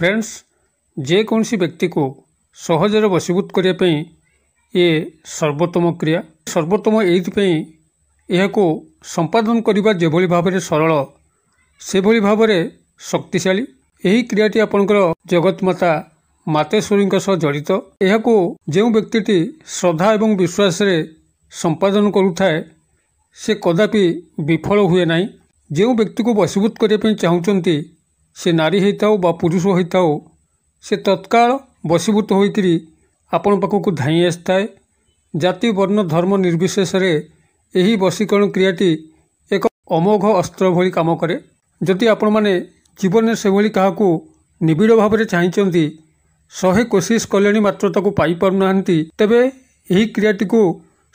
friends ଯେକୌଣସି ବ୍ୟକ୍ତିକୁ ସହଜରେ ବଶୀଭୂତ କରିବା ପାଇଁ ଇଏ ସର୍ବୋତ୍ତମ କ୍ରିୟା ସର୍ବୋତ୍ତମ ଏଇଥିପାଇଁ ଏହାକୁ ସମ୍ପାଦନ କରିବା ଯେଭଳି ଭାବରେ ସରଳ ସେଭଳି ଭାବରେ ଶକ୍ତିଶାଳୀ ଏହି କ୍ରିୟାଟି ଆପଣଙ୍କର ଜଗତ ମାତା ମାତେଶ୍ୱରୀଙ୍କ ସହ ଜଡ଼ିତ ଏହାକୁ ଯେଉଁ ବ୍ୟକ୍ତିଟି ଶ୍ରଦ୍ଧା ଏବଂ ବିଶ୍ୱାସରେ ସମ୍ପାଦନ କରୁଥାଏ ସେ କଦାପି ବିଫଳ ହୁଏ ନାହିଁ ଯେଉଁ ବ୍ୟକ୍ତିକୁ ବଶୀଭୂତ କରିବା ପାଇଁ ଚାହୁଁଛନ୍ତି ସେ ନାରୀ ହୋଇଥାଉ ବା ପୁରୁଷ ହୋଇଥାଉ ସେ ତତ୍କାଳ ବଶୀଭୂତ ହୋଇକରି ଆପଣ ପାଖକୁ ଧାଇଁ ଆସିଥାଏ ଜାତି ବର୍ଣ୍ଣ ଧର୍ମ ନିର୍ବିଶେଷରେ ଏହି ବଶୀକରଣ କ୍ରିୟାଟି ଏକ ଅମୋଘ ଅସ୍ତ୍ର ଭଳି କାମ କରେ ଯଦି ଆପଣମାନେ ଜୀବନରେ ସେଭଳି କାହାକୁ ନିବିଡ଼ ଭାବରେ ଚାହିଁଛନ୍ତି ଶହେ କୋଶିଶ କଲେଣି ମାତ୍ର ତାକୁ ପାଇପାରୁନାହାନ୍ତି ତେବେ ଏହି କ୍ରିୟାଟିକୁ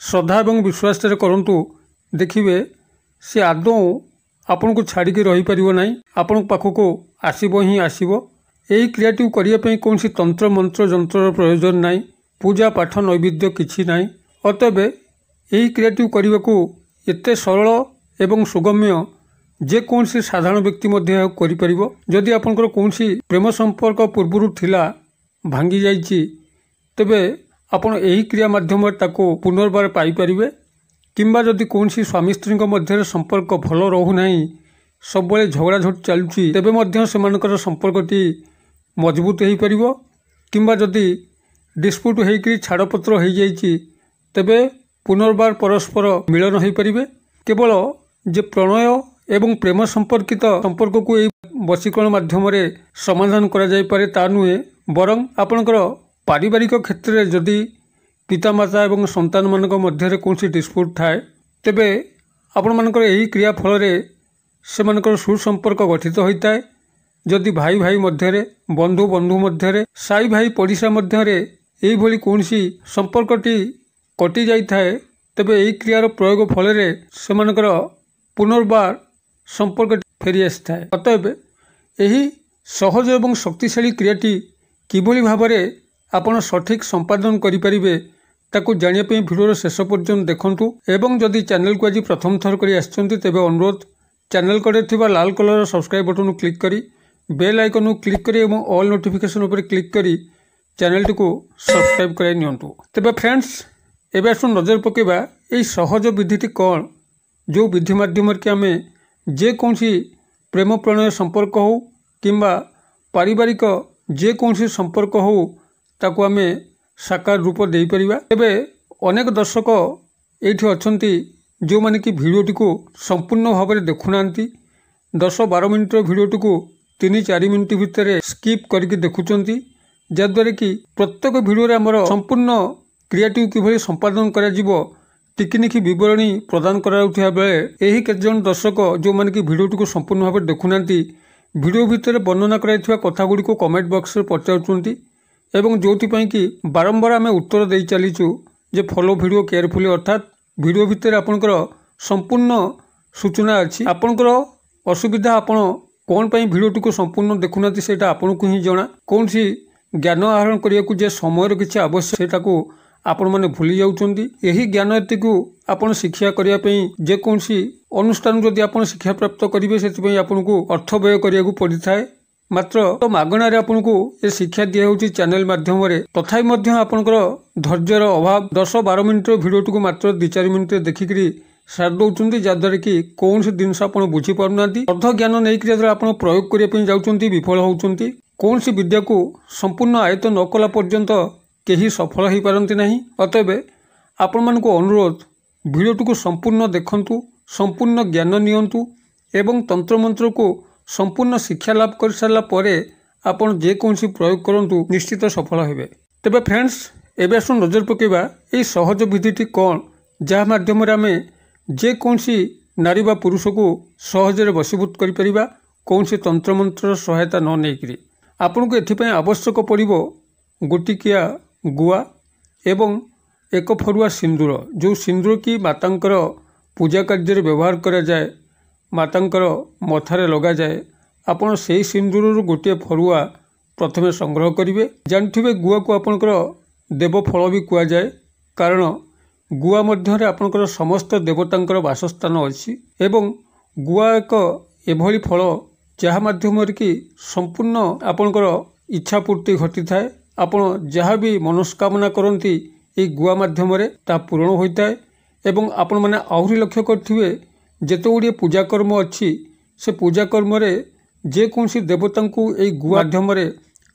ଶ୍ରଦ୍ଧା ଏବଂ ବିଶ୍ୱାସରେ କରନ୍ତୁ ଦେଖିବେ ସେ ଆଦୌ ଆପଣଙ୍କୁ ଛାଡ଼ିକି ରହିପାରିବ ନାହିଁ ଆପଣଙ୍କ ପାଖକୁ ଆସିବ ହିଁ ଆସିବ ଏହି କ୍ରିୟାଟିକୁ କରିବା ପାଇଁ କୌଣସି ତନ୍ତ୍ର ମନ୍ତ୍ର ଯନ୍ତ୍ରର ପ୍ରୟୋଜନ ନାହିଁ ପୂଜା ପାଠ ନୈବେଦ୍ୟ କିଛି ନାହିଁ ଅତେବେ ଏହି କ୍ରିୟାଟିକୁ କରିବାକୁ ଏତେ ସରଳ ଏବଂ ସୁଗମ୍ୟ ଯେକୌଣସି ସାଧାରଣ ବ୍ୟକ୍ତି ମଧ୍ୟ ଏହାକୁ କରିପାରିବ ଯଦି ଆପଣଙ୍କର କୌଣସି ପ୍ରେମ ସମ୍ପର୍କ ପୂର୍ବରୁ ଥିଲା ଭାଙ୍ଗି ଯାଇଛି ତେବେ ଆପଣ ଏହି କ୍ରିୟା ମାଧ୍ୟମରେ ତାକୁ ପୁନର୍ବାର ପାଇପାରିବେ କିମ୍ବା ଯଦି କୌଣସି ସ୍ୱାମୀ ସ୍ତ୍ରୀଙ୍କ ମଧ୍ୟରେ ସମ୍ପର୍କ ଭଲ ରହୁନାହିଁ ସବୁବେଳେ ଝଗଡ଼ା ଝଟି ଚାଲୁଛି ତେବେ ମଧ୍ୟ ସେମାନଙ୍କର ସମ୍ପର୍କଟି ମଜବୁତ ହୋଇପାରିବ କିମ୍ବା ଯଦି ଡିସ୍ପ୍ୟୁଟ୍ ହୋଇକରି ଛାଡ଼ପତ୍ର ହୋଇଯାଇଛି ତେବେ ପୁନର୍ବାର ପରସ୍ପର ମିଳନ ହୋଇପାରିବେ କେବଳ ଯେ ପ୍ରଣୟ ଏବଂ ପ୍ରେମ ସମ୍ପର୍କିତ ସମ୍ପର୍କକୁ ଏହି ବଶୀକରଣ ମାଧ୍ୟମରେ ସମାଧାନ କରାଯାଇପାରେ ତା ନୁହେଁ ବରଂ ଆପଣଙ୍କର ପାରିବାରିକ କ୍ଷେତ୍ରରେ ଯଦି ପିତାମାତା ଏବଂ ସନ୍ତାନମାନଙ୍କ ମଧ୍ୟରେ କୌଣସି ଡିସ୍ପ୍ୟୁଟ୍ ଥାଏ ତେବେ ଆପଣମାନଙ୍କର ଏହି କ୍ରିୟା ଫଳରେ ସେମାନଙ୍କର ସୁସମ୍ପର୍କ ଗଠିତ ହୋଇଥାଏ ଯଦି ଭାଇ ଭାଇ ମଧ୍ୟରେ ବନ୍ଧୁ ବନ୍ଧୁ ମଧ୍ୟରେ ସାଇ ଭାଇ ପଡ଼ିଶା ମଧ୍ୟରେ ଏହିଭଳି କୌଣସି ସମ୍ପର୍କଟି କଟିଯାଇଥାଏ ତେବେ ଏହି କ୍ରିୟାର ପ୍ରୟୋଗ ଫଳରେ ସେମାନଙ୍କର ପୁନର୍ବାର ସମ୍ପର୍କଟି ଫେରି ଆସିଥାଏ ଅତଏବ ଏହି ସହଜ ଏବଂ ଶକ୍ତିଶାଳୀ କ୍ରିୟାଟି କିଭଳି ଭାବରେ ଆପଣ ସଠିକ୍ ସମ୍ପାଦନ କରିପାରିବେ ତାକୁ ଜାଣିବା ପାଇଁ ଭିଡ଼ିଓର ଶେଷ ପର୍ଯ୍ୟନ୍ତ ଦେଖନ୍ତୁ ଏବଂ ଯଦି ଚ୍ୟାନେଲକୁ ଆଜି ପ୍ରଥମ ଥର କରି ଆସିଛନ୍ତି ତେବେ ଅନୁରୋଧ ଚ୍ୟାନେଲ କଡ଼େ ଥିବା ଲାଲ କଲର୍ର ସବସ୍କ୍ରାଇବ୍ ବଟନ୍କୁ କ୍ଲିକ୍ କରି ବେଲ୍ ଆଇକନ୍କୁ କ୍ଲିକ୍ କରି ଏବଂ ଅଲ୍ ନୋଟିଫିକେସନ୍ ଉପରେ କ୍ଲିକ୍ କରି ଚ୍ୟାନେଲଟିକୁ ସବସ୍କ୍ରାଇବ୍ କରାଇ ନିଅନ୍ତୁ ତେବେ ଫ୍ରେଣ୍ଡସ୍ ଏବେ ଆସନ୍ତୁ ନଜର ପକାଇବା ଏହି ସହଜ ବିଧିଟି କ'ଣ ଯେଉଁ ବିଧି ମାଧ୍ୟମରେ କି ଆମେ ଯେକୌଣସି ପ୍ରେମ ପ୍ରଣୟ ସମ୍ପର୍କ ହେଉ କିମ୍ବା ପାରିବାରିକ ଯେକୌଣସି ସମ୍ପର୍କ ହେଉ ତାକୁ ଆମେ ସାକାର ରୂପ ଦେଇପାରିବା ତେବେ ଅନେକ ଦର୍ଶକ ଏଇଠି ଅଛନ୍ତି ଯେଉଁମାନେ କି ଭିଡ଼ିଓଟିକୁ ସମ୍ପୂର୍ଣ୍ଣ ଭାବରେ ଦେଖୁନାହାନ୍ତି ଦଶ ବାର ମିନିଟ୍ର ଭିଡ଼ିଓଟିକୁ ତିନି ଚାରି ମିନିଟ୍ ଭିତରେ ସ୍କିପ୍ କରିକି ଦେଖୁଛନ୍ତି ଯାହାଦ୍ୱାରା କି ପ୍ରତ୍ୟେକ ଭିଡ଼ିଓରେ ଆମର ସମ୍ପୂର୍ଣ୍ଣ କ୍ରିୟାଟିକୁ କିଭଳି ସମ୍ପାଦନ କରାଯିବ ଟିକିନିଖି ବିବରଣୀ ପ୍ରଦାନ କରାଯାଉଥିବା ବେଳେ ଏହି କେତେଜଣ ଦର୍ଶକ ଯେଉଁମାନେ କି ଭିଡ଼ିଓଟିକୁ ସମ୍ପୂର୍ଣ୍ଣ ଭାବରେ ଦେଖୁନାହାନ୍ତି ଭିଡ଼ିଓ ଭିତରେ ବର୍ଣ୍ଣନା କରାଯାଇଥିବା କଥାଗୁଡ଼ିକୁ କମେଣ୍ଟ ବକ୍ସରେ ପଚାରୁଛନ୍ତି ଏବଂ ଯେଉଁଥିପାଇଁ କି ବାରମ୍ବାର ଆମେ ଉତ୍ତର ଦେଇ ଚାଲିଛୁ ଯେ ଫଲୋ ଭିଡ଼ିଓ କେୟାରଫୁଲି ଅର୍ଥାତ୍ ଭିଡ଼ିଓ ଭିତରେ ଆପଣଙ୍କର ସମ୍ପୂର୍ଣ୍ଣ ସୂଚନା ଅଛି ଆପଣଙ୍କର ଅସୁବିଧା ଆପଣ କ'ଣ ପାଇଁ ଭିଡ଼ିଓଟିକୁ ସମ୍ପୂର୍ଣ୍ଣ ଦେଖୁନାହାନ୍ତି ସେଇଟା ଆପଣଙ୍କୁ ହିଁ ଜଣା କୌଣସି ଜ୍ଞାନ ଆହରଣ କରିବାକୁ ଯେ ସମୟର କିଛି ଆବଶ୍ୟକ ସେଇଟାକୁ ଆପଣମାନେ ଭୁଲି ଯାଉଛନ୍ତି ଏହି ଜ୍ଞାନ ଏତିକୁ ଆପଣ ଶିକ୍ଷା କରିବା ପାଇଁ ଯେକୌଣସି ଅନୁଷ୍ଠାନ ଯଦି ଆପଣ ଶିକ୍ଷାପ୍ରାପ୍ତ କରିବେ ସେଥିପାଇଁ ଆପଣଙ୍କୁ ଅର୍ଥ ବ୍ୟୟ କରିବାକୁ ପଡ଼ିଥାଏ ମାତ୍ର ମାଗଣାରେ ଆପଣଙ୍କୁ ଏ ଶିକ୍ଷା ଦିଆହେଉଛି ଚ୍ୟାନେଲ ମାଧ୍ୟମରେ ତଥାପି ମଧ୍ୟ ଆପଣଙ୍କର ଧୈର୍ଯ୍ୟର ଅଭାବ ଦଶ ବାର ମିନିଟ୍ର ଭିଡ଼ିଓଟିକୁ ମାତ୍ର ଦୁଇ ଚାରି ମିନିଟ୍ରେ ଦେଖିକରି ସାର୍ ଦେଉଛନ୍ତି ଯାହାଦ୍ୱାରା କି କୌଣସି ଜିନିଷ ଆପଣ ବୁଝିପାରୁନାହାନ୍ତି ଅର୍ଦ୍ଧ ଜ୍ଞାନ ନେଇକି ଯାହା ଆପଣ ପ୍ରୟୋଗ କରିବା ପାଇଁ ଯାଉଛନ୍ତି ବିଫଳ ହେଉଛନ୍ତି କୌଣସି ବିଦ୍ୟାକୁ ସମ୍ପୂର୍ଣ୍ଣ ଆୟତ୍ତ ନ କଲା ପର୍ଯ୍ୟନ୍ତ କେହି ସଫଳ ହୋଇପାରନ୍ତି ନାହିଁ ଅତେବେ ଆପଣମାନଙ୍କୁ ଅନୁରୋଧ ଭିଡ଼ିଓଟିକୁ ସମ୍ପୂର୍ଣ୍ଣ ଦେଖନ୍ତୁ ସମ୍ପୂର୍ଣ୍ଣ ଜ୍ଞାନ ନିଅନ୍ତୁ ଏବଂ ତନ୍ତ୍ରମନ୍ତ୍ରକୁ ସମ୍ପୂର୍ଣ୍ଣ ଶିକ୍ଷା ଲାଭ କରିସାରିଲା ପରେ ଆପଣ ଯେକୌଣସି ପ୍ରୟୋଗ କରନ୍ତୁ ନିଶ୍ଚିତ ସଫଳ ହେବେ ତେବେ ଫ୍ରେଣ୍ଡସ୍ ଏବେ ଆସନ୍ତୁ ନଜର ପକାଇବା ଏହି ସହଜ ବିଧିଟି କ'ଣ ଯାହା ମାଧ୍ୟମରେ ଆମେ ଯେକୌଣସି ନାରୀ ବା ପୁରୁଷକୁ ସହଜରେ ବଶୀଭୂତ କରିପାରିବା କୌଣସି ତନ୍ତ୍ରମନ୍ତ୍ରର ସହାୟତା ନ ନେଇକରି ଆପଣଙ୍କୁ ଏଥିପାଇଁ ଆବଶ୍ୟକ ପଡ଼ିବ ଗୋଟିକିଆ ଗୁଆ ଏବଂ ଏକ ଫରୁଆ ସିନ୍ଦୁର ଯେଉଁ ସିନ୍ଦୁର କି ମାତାଙ୍କର ପୂଜା କାର୍ଯ୍ୟରେ ବ୍ୟବହାର କରାଯାଏ ମାତାଙ୍କର ମଥାରେ ଲଗାଯାଏ ଆପଣ ସେହି ସିନ୍ଦୁରରୁ ଗୋଟିଏ ଫରୁଆ ପ୍ରଥମେ ସଂଗ୍ରହ କରିବେ ଜାଣିଥିବେ ଗୁଆକୁ ଆପଣଙ୍କର ଦେବଫଳ ବି କୁହାଯାଏ କାରଣ ଗୁଆ ମଧ୍ୟରେ ଆପଣଙ୍କର ସମସ୍ତ ଦେବତାଙ୍କର ବାସସ୍ଥାନ ଅଛି ଏବଂ ଗୁଆ ଏକ ଏଭଳି ଫଳ ଯାହା ମାଧ୍ୟମରେ କି ସମ୍ପୂର୍ଣ୍ଣ ଆପଣଙ୍କର ଇଚ୍ଛାପୂର୍ତ୍ତି ଘଟିଥାଏ ଆପଣ ଯାହା ବି ମନସ୍କାମନା କରନ୍ତି ଏହି ଗୁଆ ମାଧ୍ୟମରେ ତାହା ପୂରଣ ହୋଇଥାଏ ଏବଂ ଆପଣମାନେ ଆହୁରି ଲକ୍ଷ୍ୟ କରିଥିବେ ଯେତେ ଗୁଡ଼ିଏ ପୂଜାକର୍ମ ଅଛି ସେ ପୂଜାକର୍ମରେ ଯେକୌଣସି ଦେବତାଙ୍କୁ ଏହି ଗୁ ମାଧ୍ୟମରେ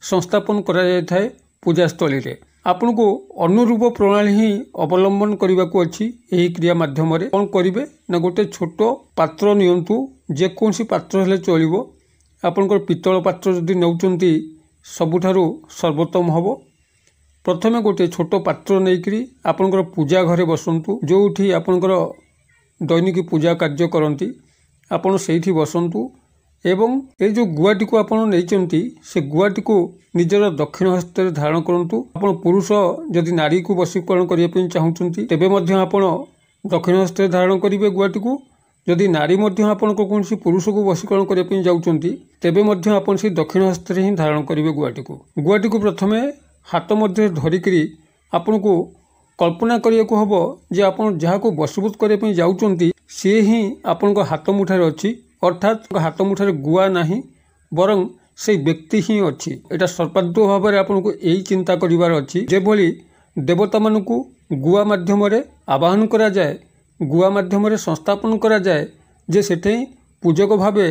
ସଂସ୍ଥାପନ କରାଯାଇଥାଏ ପୂଜାସ୍ଥଳୀରେ ଆପଣଙ୍କୁ ଅନୁରୂପ ପ୍ରଣାଳୀ ହିଁ ଅବଲମ୍ବନ କରିବାକୁ ଅଛି ଏହି କ୍ରିୟା ମାଧ୍ୟମରେ କ'ଣ କରିବେ ନା ଗୋଟିଏ ଛୋଟ ପାତ୍ର ନିଅନ୍ତୁ ଯେକୌଣସି ପାତ୍ର ହେଲେ ଚଳିବ ଆପଣଙ୍କର ପିତ୍ତଳ ପାତ୍ର ଯଦି ନେଉଛନ୍ତି ସବୁଠାରୁ ସର୍ବୋତ୍ତମ ହେବ ପ୍ରଥମେ ଗୋଟିଏ ଛୋଟ ପାତ୍ର ନେଇକରି ଆପଣଙ୍କର ପୂଜା ଘରେ ବସନ୍ତୁ ଯେଉଁଠି ଆପଣଙ୍କର ଦୈନିକ ପୂଜା କାର୍ଯ୍ୟ କରନ୍ତି ଆପଣ ସେଇଠି ବସନ୍ତୁ ଏବଂ ଏ ଯେଉଁ ଗୁଆଟିକୁ ଆପଣ ନେଇଛନ୍ତି ସେ ଗୁଆଟିକୁ ନିଜର ଦକ୍ଷିଣ ହସ୍ତରେ ଧାରଣ କରନ୍ତୁ ଆପଣ ପୁରୁଷ ଯଦି ନାରୀକୁ ବଶୀକରଣ କରିବା ପାଇଁ ଚାହୁଁଛନ୍ତି ତେବେ ମଧ୍ୟ ଆପଣ ଦକ୍ଷିଣ ହସ୍ତରେ ଧାରଣ କରିବେ ଗୁଆଟିକୁ ଯଦି ନାରୀ ମଧ୍ୟ ଆପଣଙ୍କ କୌଣସି ପୁରୁଷକୁ ବଶୀକରଣ କରିବା ପାଇଁ ଯାଉଛନ୍ତି ତେବେ ମଧ୍ୟ ଆପଣ ସେ ଦକ୍ଷିଣ ହସ୍ତରେ ହିଁ ଧାରଣ କରିବେ ଗୁଆଟିକୁ ଗୁଆଟିକୁ ପ୍ରଥମେ ହାତ ମଧ୍ୟରେ ଧରିକିରି ଆପଣଙ୍କୁ କଳ୍ପନା କରିବାକୁ ହେବ ଯେ ଆପଣ ଯାହାକୁ ବଶୀଭୂତ କରିବା ପାଇଁ ଯାଉଛନ୍ତି ସିଏ ହିଁ ଆପଣଙ୍କ ହାତ ମୁଠାରେ ଅଛି ଅର୍ଥାତ୍ ହାତ ମୁଠାରେ ଗୁଆ ନାହିଁ ବରଂ ସେଇ ବ୍ୟକ୍ତି ହିଁ ଅଛି ଏଇଟା ସର୍ବାଦ ଭାବରେ ଆପଣଙ୍କୁ ଏଇ ଚିନ୍ତା କରିବାର ଅଛି ଯେଭଳି ଦେବତାମାନଙ୍କୁ ଗୁଆ ମାଧ୍ୟମରେ ଆବାହନ କରାଯାଏ ଗୁଆ ମାଧ୍ୟମରେ ସଂସ୍ଥାପନ କରାଯାଏ ଯେ ସେଠି ପୂଜକ ଭାବେ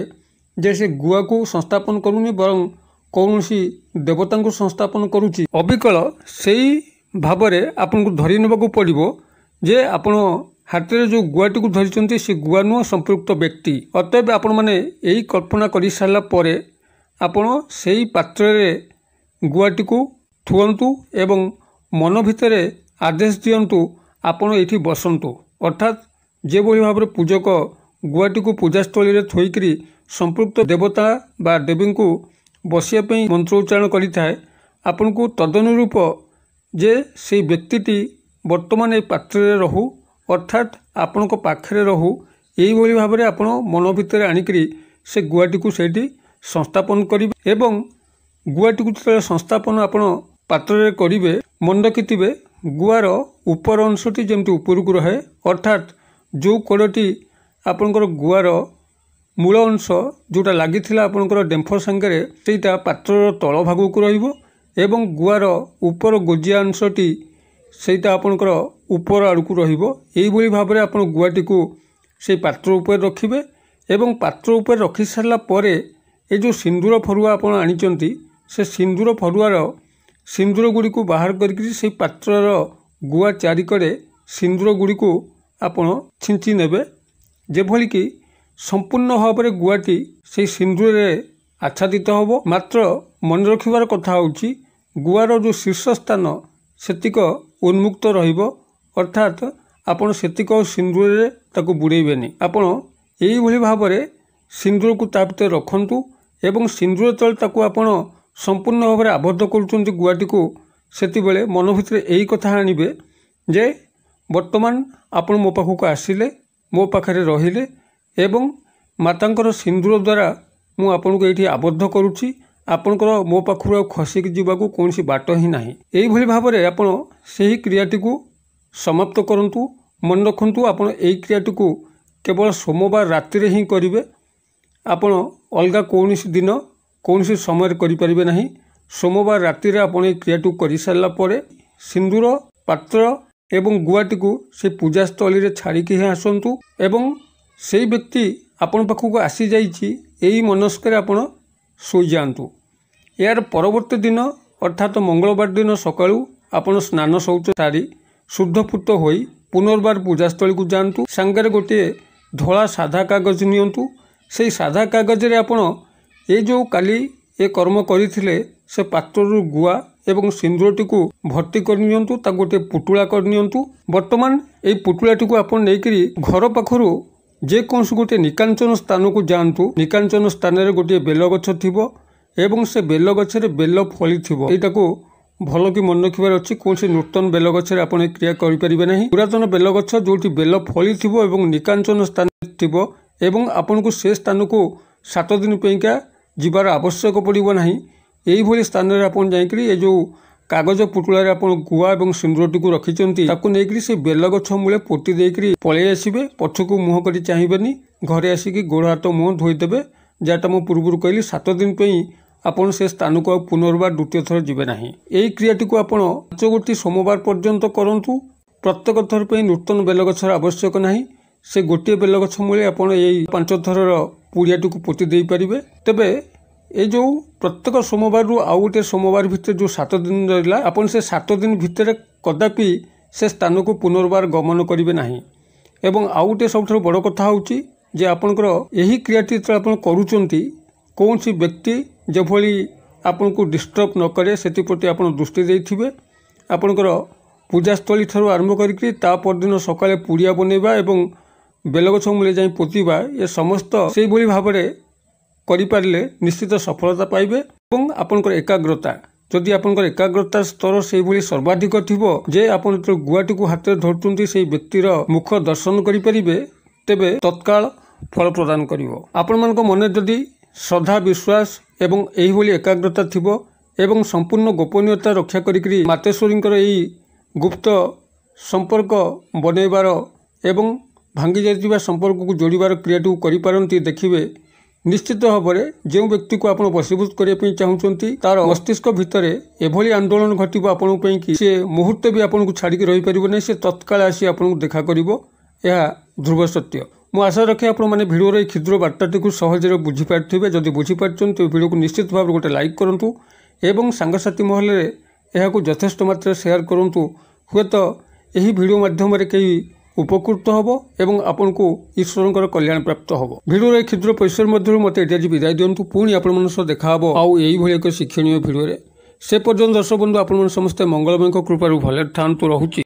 ଯେ ସେ ଗୁଆକୁ ସଂସ୍ଥାପନ କରୁନି ବରଂ କୌଣସି ଦେବତାଙ୍କୁ ସଂସ୍ଥାପନ କରୁଛି ଅବିକଳ ସେଇ ଭାବରେ ଆପଣଙ୍କୁ ଧରି ନେବାକୁ ପଡ଼ିବ ଯେ ଆପଣ ହାତରେ ଯେଉଁ ଗୁଆଟିକୁ ଧରିଛନ୍ତି ସେ ଗୁଆ ନୁହଁ ସମ୍ପୃକ୍ତ ବ୍ୟକ୍ତି ଅତଏବ ଆପଣମାନେ ଏହି କଳ୍ପନା କରିସାରିଲା ପରେ ଆପଣ ସେହି ପାତ୍ରରେ ଗୁଆଟିକୁ ଥୁଅନ୍ତୁ ଏବଂ ମନ ଭିତରେ ଆଦେଶ ଦିଅନ୍ତୁ ଆପଣ ଏଇଠି ବସନ୍ତୁ ଅର୍ଥାତ୍ ଯେଭଳି ଭାବରେ ପୂଜକ ଗୁଆଟିକୁ ପୂଜାସ୍ଥଳୀରେ ଥୋଇକରି ସମ୍ପୃକ୍ତ ଦେବତା ବା ଦେବୀଙ୍କୁ ବସିବା ପାଇଁ ମନ୍ତ୍ର ଉଚ୍ଚାରଣ କରିଥାଏ ଆପଣଙ୍କୁ ତଦନୁରୂପ ଯେ ସେଇ ବ୍ୟକ୍ତିଟି ବର୍ତ୍ତମାନ ଏଇ ପାତ୍ରରେ ରହୁ ଅର୍ଥାତ୍ ଆପଣଙ୍କ ପାଖରେ ରହୁ ଏଇଭଳି ଭାବରେ ଆପଣ ମନ ଭିତରେ ଆଣିକରି ସେ ଗୁଆଟିକୁ ସେଇଠି ସଂସ୍ଥାପନ କରିବେ ଏବଂ ଗୁଆଟିକୁ ଯେତେବେଳେ ସଂସ୍ଥାପନ ଆପଣ ପାତ୍ରରେ କରିବେ ମନେ ରଖିଥିବେ ଗୁଆର ଉପର ଅଂଶଟି ଯେମିତି ଉପରକୁ ରହେ ଅର୍ଥାତ୍ ଯେଉଁ କୋଡ଼ଟି ଆପଣଙ୍କର ଗୁଆର ମୂଳ ଅଂଶ ଯେଉଁଟା ଲାଗିଥିଲା ଆପଣଙ୍କର ଡେମ୍ଫ ସାଙ୍ଗରେ ସେଇଟା ପାତ୍ରର ତଳ ଭାଗକୁ ରହିବ ଏବଂ ଗୁଆର ଉପର ଗୋଜିଆ ଅଂଶଟି ସେଇଟା ଆପଣଙ୍କର ଉପର ଆଡ଼କୁ ରହିବ ଏହିଭଳି ଭାବରେ ଆପଣ ଗୁଆଟିକୁ ସେଇ ପାତ୍ର ଉପରେ ରଖିବେ ଏବଂ ପାତ୍ର ଉପରେ ରଖିସାରିଲା ପରେ ଏ ଯେଉଁ ସିନ୍ଦୁର ଫରୁଆ ଆପଣ ଆଣିଛନ୍ତି ସେ ସିନ୍ଦୁର ଫରୁଆର ସିନ୍ଦୁରଗୁଡ଼ିକୁ ବାହାର କରିକି ସେଇ ପାତ୍ରର ଗୁଆ ଚାରିକଡ଼େ ସିନ୍ଦୁରଗୁଡ଼ିକୁ ଆପଣ ଛିଞ୍ଚି ନେବେ ଯେଭଳିକି ସମ୍ପୂର୍ଣ୍ଣ ଭାବରେ ଗୁଆଟି ସେଇ ସିନ୍ଦୁରରେ ଆଚ୍ଛାଦିତ ହେବ ମାତ୍ର ମନେ ରଖିବାର କଥା ହେଉଛି ଗୁଆର ଯେଉଁ ଶୀର୍ଷ ସ୍ଥାନ ସେତିକ ଉନ୍ମୁକ୍ତ ରହିବ ଅର୍ଥାତ୍ ଆପଣ ସେତିକ ସିନ୍ଦୁରରେ ତାକୁ ବୁଡ଼େଇବେନି ଆପଣ ଏହିଭଳି ଭାବରେ ସିନ୍ଦୁରକୁ ତା ଭିତରେ ରଖନ୍ତୁ ଏବଂ ସିନ୍ଦୁର ତଳେ ତାକୁ ଆପଣ ସମ୍ପୂର୍ଣ୍ଣ ଭାବରେ ଆବଦ୍ଧ କରୁଛନ୍ତି ଗୁଆଟିକୁ ସେତେବେଳେ ମନ ଭିତରେ ଏହି କଥା ଆଣିବେ ଯେ ବର୍ତ୍ତମାନ ଆପଣ ମୋ ପାଖକୁ ଆସିଲେ ମୋ ପାଖରେ ରହିଲେ ଏବଂ ମାତାଙ୍କର ସିନ୍ଦୁର ଦ୍ୱାରା ମୁଁ ଆପଣଙ୍କୁ ଏଇଠି ଆବଦ୍ଧ କରୁଛି ଆପଣଙ୍କର ମୋ ପାଖରୁ ଆଉ ଖସିକି ଯିବାକୁ କୌଣସି ବାଟ ହିଁ ନାହିଁ ଏହିଭଳି ଭାବରେ ଆପଣ ସେହି କ୍ରିୟାଟିକୁ ସମାପ୍ତ କରନ୍ତୁ ମନେ ରଖନ୍ତୁ ଆପଣ ଏହି କ୍ରିୟାଟିକୁ କେବଳ ସୋମବାର ରାତିରେ ହିଁ କରିବେ ଆପଣ ଅଲଗା କୌଣସି ଦିନ କୌଣସି ସମୟରେ କରିପାରିବେ ନାହିଁ ସୋମବାର ରାତିରେ ଆପଣ ଏହି କ୍ରିୟାଟିକୁ କରିସାରିଲା ପରେ ସିନ୍ଦୁର ପାତ୍ର ଏବଂ ଗୁଆଟିକୁ ସେ ପୂଜାସ୍ଥଳୀରେ ଛାଡ଼ିକି ହିଁ ଆସନ୍ତୁ ଏବଂ ସେହି ବ୍ୟକ୍ତି ଆପଣ ପାଖକୁ ଆସିଯାଇଛି ଏହି ମନସ୍କରେ ଆପଣ ଶୋଇଯାଆନ୍ତୁ ଏହାର ପରବର୍ତ୍ତୀ ଦିନ ଅର୍ଥାତ୍ ମଙ୍ଗଳବାର ଦିନ ସକାଳୁ ଆପଣ ସ୍ନାନ ଶୌଚ ସାରି ଶୁଦ୍ଧପୂତ ହୋଇ ପୁନର୍ବାର ପୂଜାସ୍ଥଳୀକୁ ଯାଆନ୍ତୁ ସାଙ୍ଗରେ ଗୋଟିଏ ଧଳା ସାଧା କାଗଜ ନିଅନ୍ତୁ ସେହି ସାଧା କାଗଜରେ ଆପଣ ଏ ଯେଉଁ କାଲି ଏ କର୍ମ କରିଥିଲେ ସେ ପାତ୍ରରୁ ଗୁଆ ଏବଂ ସିନ୍ଦୁରଟିକୁ ଭର୍ତ୍ତି କରିନିଅନ୍ତୁ ତାକୁ ଗୋଟିଏ ପୁଟୁଳା କରିନିଅନ୍ତୁ ବର୍ତ୍ତମାନ ଏହି ପୁଟୁଳାଟିକୁ ଆପଣ ନେଇକରି ଘର ପାଖରୁ ଯେକୌଣସି ଗୋଟିଏ ନିକାଞ୍ଚନ ସ୍ଥାନକୁ ଯାଆନ୍ତୁ ନିକାଞ୍ଚନ ସ୍ଥାନରେ ଗୋଟିଏ ବେଲ ଗଛ ଥିବ ଏବଂ ସେ ବେଲ ଗଛରେ ବେଲ ଫଳିଥିବ ଏଇଟାକୁ ଭଲ କି ମନେ ରଖିବାର ଅଛି କୌଣସି ନୂତନ ବେଲ ଗଛରେ ଆପଣ ଏ କ୍ରିୟା କରିପାରିବେ ନାହିଁ ପୁରାତନ ବେଲ ଗଛ ଯେଉଁଠି ବେଲ ଫଳିଥିବ ଏବଂ ନିକାଞ୍ଚନ ସ୍ଥାନ ଥିବ ଏବଂ ଆପଣଙ୍କୁ ସେ ସ୍ଥାନକୁ ସାତ ଦିନ ପାଇଁକା ଯିବାର ଆବଶ୍ୟକ ପଡ଼ିବ ନାହିଁ ଏଇଭଳି ସ୍ଥାନରେ ଆପଣ ଯାଇକରି ଏ ଯେଉଁ କାଗଜ ପୁଟୁଳାରେ ଆପଣ ଗୁଆ ଏବଂ ସିନ୍ଦୁରଟିକୁ ରଖିଛନ୍ତି ତାକୁ ନେଇକରି ସେ ବେଲ ଗଛ ମୂଳେ ପୋତି ଦେଇକରି ପଳେଇ ଆସିବେ ପଛକୁ ମୁହଁ କରି ଚାହିଁବେନି ଘରେ ଆସିକି ଗୋଡ଼ ହାତ ମୁହଁ ଧୋଇଦେବେ ଯାହାଟା ମୁଁ ପୂର୍ବରୁ କହିଲି ସାତ ଦିନ ପାଇଁ ଆପଣ ସେ ସ୍ଥାନକୁ ଆଉ ପୁନର୍ବାର ଦ୍ୱିତୀୟ ଥର ଯିବେ ନାହିଁ ଏହି କ୍ରିୟାଟିକୁ ଆପଣ ପାଞ୍ଚଗୋଟି ସୋମବାର ପର୍ଯ୍ୟନ୍ତ କରନ୍ତୁ ପ୍ରତ୍ୟେକ ଥର ପାଇଁ ନୂତନ ବେଲଗଛର ଆବଶ୍ୟକ ନାହିଁ ସେ ଗୋଟିଏ ବେଲଗଛ ମୂଳେ ଆପଣ ଏଇ ପାଞ୍ଚ ଥରର ପୁଡ଼ିଆଟିକୁ ପୋତି ଦେଇପାରିବେ ତେବେ ଏ ଯେଉଁ ପ୍ରତ୍ୟେକ ସୋମବାରରୁ ଆଉ ଗୋଟେ ସୋମବାର ଭିତରେ ଯେଉଁ ସାତ ଦିନ ରହିଲା ଆପଣ ସେ ସାତ ଦିନ ଭିତରେ କଦାପି ସେ ସ୍ଥାନକୁ ପୁନର୍ବାର ଗମନ କରିବେ ନାହିଁ ଏବଂ ଆଉ ଗୋଟେ ସବୁଠାରୁ ବଡ଼ କଥା ହେଉଛି ଯେ ଆପଣଙ୍କର ଏହି କ୍ରିୟାଟି ଯେତେବେଳେ ଆପଣ କରୁଛନ୍ତି କୌଣସି ବ୍ୟକ୍ତି ଯେଭଳି ଆପଣଙ୍କୁ ଡିଷ୍ଟର୍ବ ନ କରେ ସେଥିପ୍ରତି ଆପଣ ଦୃଷ୍ଟି ଦେଇଥିବେ ଆପଣଙ୍କର ପୂଜାସ୍ଥଳୀ ଠାରୁ ଆରମ୍ଭ କରିକି ତା ପରଦିନ ସକାଳେ ପୁଡ଼ିଆ ବନେଇବା ଏବଂ ବେଲଗଛ ମୂଳେ ଯାଇ ପୋତିବା ଏ ସମସ୍ତ ସେଇଭଳି ଭାବରେ କରିପାରିଲେ ନିଶ୍ଚିତ ସଫଳତା ପାଇବେ ଏବଂ ଆପଣଙ୍କର ଏକାଗ୍ରତା ଯଦି ଆପଣଙ୍କର ଏକାଗ୍ରତା ସ୍ତର ସେହିଭଳି ସର୍ବାଧିକ ଥିବ ଯେ ଆପଣ ଯେତେବେଳେ ଗୁଆଟିକୁ ହାତରେ ଧରୁଛନ୍ତି ସେହି ବ୍ୟକ୍ତିର ମୁଖ ଦର୍ଶନ କରିପାରିବେ ତେବେ ତତ୍କାଳ ଫଳ ପ୍ରଦାନ କରିବ ଆପଣମାନଙ୍କ ମନରେ ଯଦି ଶ୍ରଦ୍ଧା ବିଶ୍ୱାସ ଏବଂ ଏହିଭଳି ଏକାଗ୍ରତା ଥିବ ଏବଂ ସମ୍ପୂର୍ଣ୍ଣ ଗୋପନୀୟତା ରକ୍ଷା କରିକିରି ମାତେଶ୍ୱରୀଙ୍କର ଏହି ଗୁପ୍ତ ସମ୍ପର୍କ ବନେଇବାର ଏବଂ ଭାଙ୍ଗି ଯାଇଥିବା ସମ୍ପର୍କକୁ ଯୋଡ଼ିବାର କ୍ରିୟାଟିକୁ କରିପାରନ୍ତି ଦେଖିବେ ନିଶ୍ଚିତ ଭାବରେ ଯେଉଁ ବ୍ୟକ୍ତିକୁ ଆପଣ ବଶୀଭୂତ କରିବା ପାଇଁ ଚାହୁଁଛନ୍ତି ତାର ମସ୍ତିଷ୍କ ଭିତରେ ଏଭଳି ଆନ୍ଦୋଳନ ଘଟିବ ଆପଣଙ୍କ ପାଇଁ କି ସେ ମୁହୂର୍ତ୍ତ ବି ଆପଣଙ୍କୁ ଛାଡ଼ିକି ରହିପାରିବ ନାହିଁ ସେ ତତ୍କାଳ ଆସି ଆପଣଙ୍କୁ ଦେଖା କରିବ ଏହା ଧ୍ରୁବ ସତ୍ୟ ମୁଁ ଆଶା ରଖେ ଆପଣମାନେ ଭିଡ଼ିଓର ଏହି କ୍ଷୁଦ୍ର ବାର୍ତ୍ତାଟିକୁ ସହଜରେ ବୁଝିପାରୁଥିବେ ଯଦି ବୁଝିପାରୁଛନ୍ତି ତେବେ ଭିଡ଼ିଓକୁ ନିଶ୍ଚିତ ଭାବରେ ଗୋଟେ ଲାଇକ୍ କରନ୍ତୁ ଏବଂ ସାଙ୍ଗସାଥୀ ମହଲରେ ଏହାକୁ ଯଥେଷ୍ଟ ମାତ୍ରାରେ ସେୟାର କରନ୍ତୁ ହୁଏତ ଏହି ଭିଡ଼ିଓ ମାଧ୍ୟମରେ କେହି ଉପକୃତ ହେବ ଏବଂ ଆପଣଙ୍କୁ ଈଶ୍ୱରଙ୍କର କଲ୍ୟାଣ ପ୍ରାପ୍ତ ହେବ ଭିଡ଼ିଓର ଏହି କ୍ଷୁଦ୍ର ପରିସର ମଧ୍ୟରୁ ମୋତେ ଏଠି ଆଜି ବିଦାୟ ଦିଅନ୍ତୁ ପୁଣି ଆପଣମାନଙ୍କ ସହ ଦେଖା ହେବ ଆଉ ଏହିଭଳି ଏକ ଶିକ୍ଷଣୀୟ ଭିଡ଼ିଓରେ ସେ ପର୍ଯ୍ୟନ୍ତ ଦର୍ଶକ ବନ୍ଧୁ ଆପଣମାନେ ସମସ୍ତେ ମଙ୍ଗଳମୟଙ୍କ କୃପାରୁ ଭଲରେ ଥାଆନ୍ତୁ ରହୁଛି